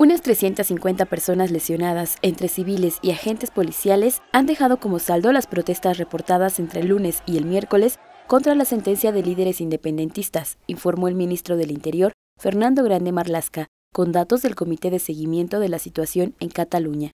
Unas 350 personas lesionadas entre civiles y agentes policiales han dejado como saldo las protestas reportadas entre el lunes y el miércoles contra la sentencia de líderes independentistas, informó el ministro del Interior, Fernando Grande Marlasca, con datos del Comité de Seguimiento de la Situación en Cataluña.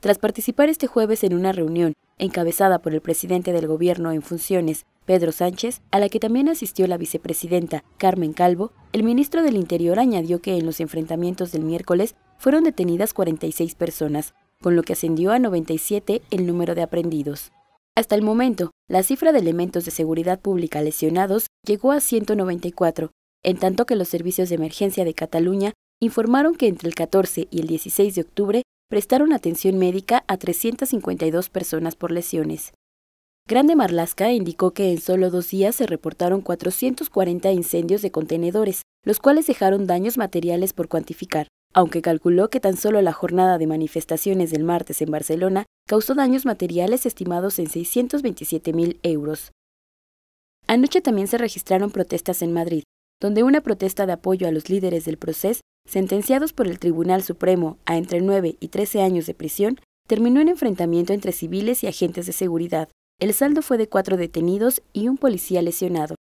Tras participar este jueves en una reunión encabezada por el presidente del gobierno en funciones, Pedro Sánchez, a la que también asistió la vicepresidenta Carmen Calvo, el ministro del Interior añadió que en los enfrentamientos del miércoles fueron detenidas 46 personas, con lo que ascendió a 97 el número de aprendidos. Hasta el momento, la cifra de elementos de seguridad pública lesionados llegó a 194, en tanto que los servicios de emergencia de Cataluña informaron que entre el 14 y el 16 de octubre prestaron atención médica a 352 personas por lesiones. Grande Marlasca indicó que en solo dos días se reportaron 440 incendios de contenedores, los cuales dejaron daños materiales por cuantificar, aunque calculó que tan solo la jornada de manifestaciones del martes en Barcelona causó daños materiales estimados en 627 mil euros. Anoche también se registraron protestas en Madrid, donde una protesta de apoyo a los líderes del proceso, sentenciados por el Tribunal Supremo a entre 9 y 13 años de prisión, terminó en enfrentamiento entre civiles y agentes de seguridad, el saldo fue de cuatro detenidos y un policía lesionado.